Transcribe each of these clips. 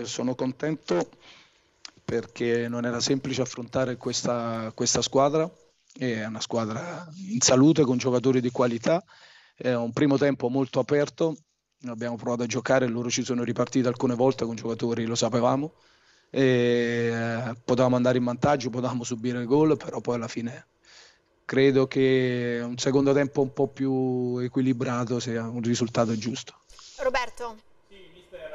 Eh, sono contento perché non era semplice affrontare questa, questa squadra, è una squadra in salute con giocatori di qualità, è un primo tempo molto aperto, abbiamo provato a giocare, loro ci sono ripartiti alcune volte con giocatori, lo sapevamo, e eh, potevamo andare in vantaggio, potevamo subire il gol, però poi alla fine credo che un secondo tempo un po' più equilibrato sia un risultato giusto. Roberto,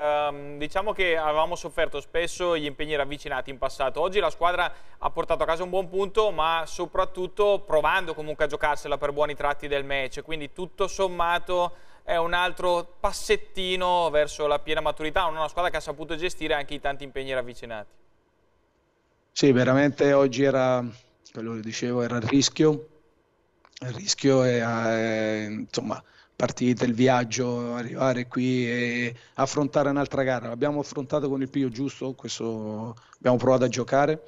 ehm, diciamo che avevamo sofferto spesso gli impegni ravvicinati in passato. Oggi la squadra ha portato a casa un buon punto, ma soprattutto provando comunque a giocarsela per buoni tratti del match. Quindi tutto sommato è un altro passettino verso la piena maturità, una squadra che ha saputo gestire anche i tanti impegni ravvicinati. Sì, veramente oggi era, quello che dicevo, era il rischio, il rischio è, è insomma, partite, il viaggio, arrivare qui e affrontare un'altra gara. L'abbiamo affrontato con il piglio giusto, questo abbiamo provato a giocare.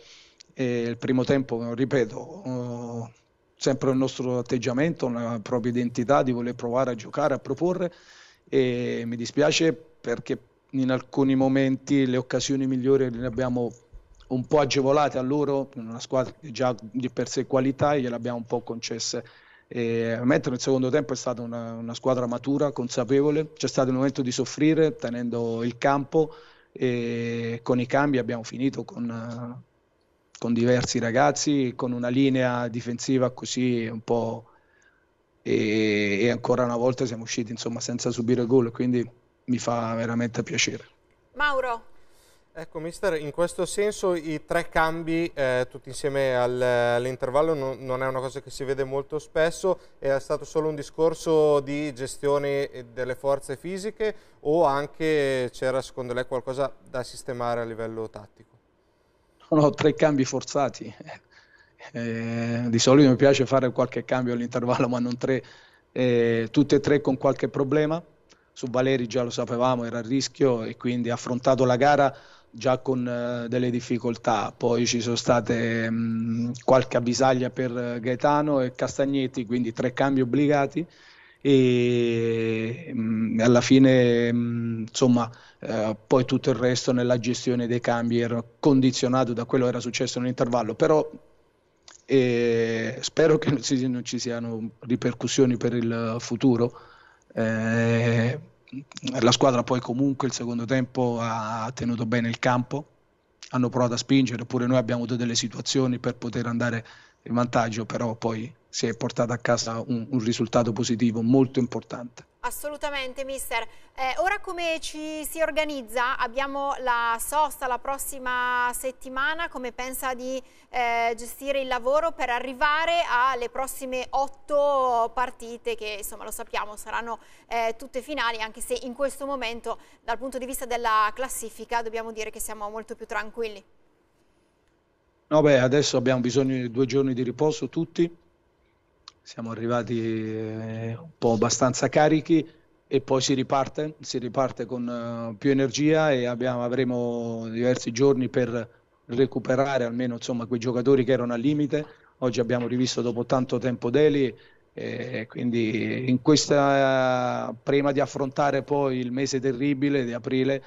E il primo tempo, ripeto, oh, sempre il nostro atteggiamento, la propria identità di voler provare a giocare, a proporre e mi dispiace perché in alcuni momenti le occasioni migliori le abbiamo un po' agevolate a loro, una squadra che già di per sé qualità, e gliel'abbiamo un po' concesse e, mentre nel secondo tempo è stata una, una, squadra matura, consapevole, c'è stato il momento di soffrire tenendo il campo e con i cambi abbiamo finito con, con diversi ragazzi, con una linea difensiva così un po' e, e ancora una volta siamo usciti insomma senza subire gol, quindi mi fa veramente piacere. Mauro, Ecco, mister, in questo senso i tre cambi eh, tutti insieme al, all'intervallo non, non, è una cosa che si vede molto spesso, è stato solo un discorso di gestione delle forze fisiche o anche c'era secondo lei qualcosa da sistemare a livello tattico? Sono tre cambi forzati. Eh, di solito mi piace fare qualche cambio all'intervallo, ma non tre, eh, tutte e tre con qualche problema su Valeri già lo sapevamo, era a rischio e quindi ha affrontato la gara già con eh, delle difficoltà, poi ci sono state mh, mm, qualche abisaglia per eh, Gaetano e Castagnetti, quindi tre cambi obbligati e mh, mm, alla fine mh, mm, insomma eh, poi tutto il resto nella gestione dei cambi era condizionato da quello che era successo nell'intervallo, però eh, spero che non ci, non ci, siano ripercussioni per il futuro. Eh, la squadra poi comunque il secondo tempo ha tenuto bene il campo, hanno provato a spingere, oppure noi abbiamo avuto delle situazioni per poter andare in vantaggio, però poi si è portato a casa un, un risultato positivo molto importante. Assolutamente, mister. Eh, ora come ci si organizza? Abbiamo la sosta la prossima settimana, come pensa di eh, gestire il lavoro per arrivare alle prossime otto partite che, insomma, lo sappiamo, saranno eh, tutte finali, anche se in questo momento, dal punto di vista della classifica, dobbiamo dire che siamo molto più tranquilli. No, beh, adesso abbiamo bisogno di due giorni di riposo tutti siamo arrivati eh, un po' abbastanza carichi e poi si riparte, si riparte con eh, più energia e abbiamo, avremo diversi giorni per recuperare almeno insomma, quei giocatori che erano al limite. Oggi abbiamo rivisto dopo tanto tempo Deli e quindi in questa prima di affrontare poi il mese terribile di aprile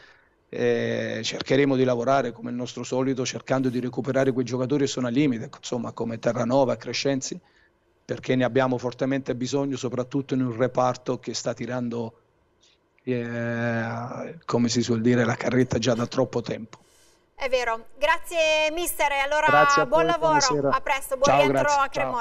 eh, cercheremo di lavorare come il nostro solito cercando di recuperare quei giocatori che sono al limite, insomma come Terranova, Crescenzi perché ne abbiamo fortemente bisogno, soprattutto in un reparto che sta tirando, eh, come si suol dire, la carretta già da troppo tempo. È vero, grazie mister, E allora grazie buon lavoro, a presto, buon Ciao, rientro grazie. a Cremona. Ciao.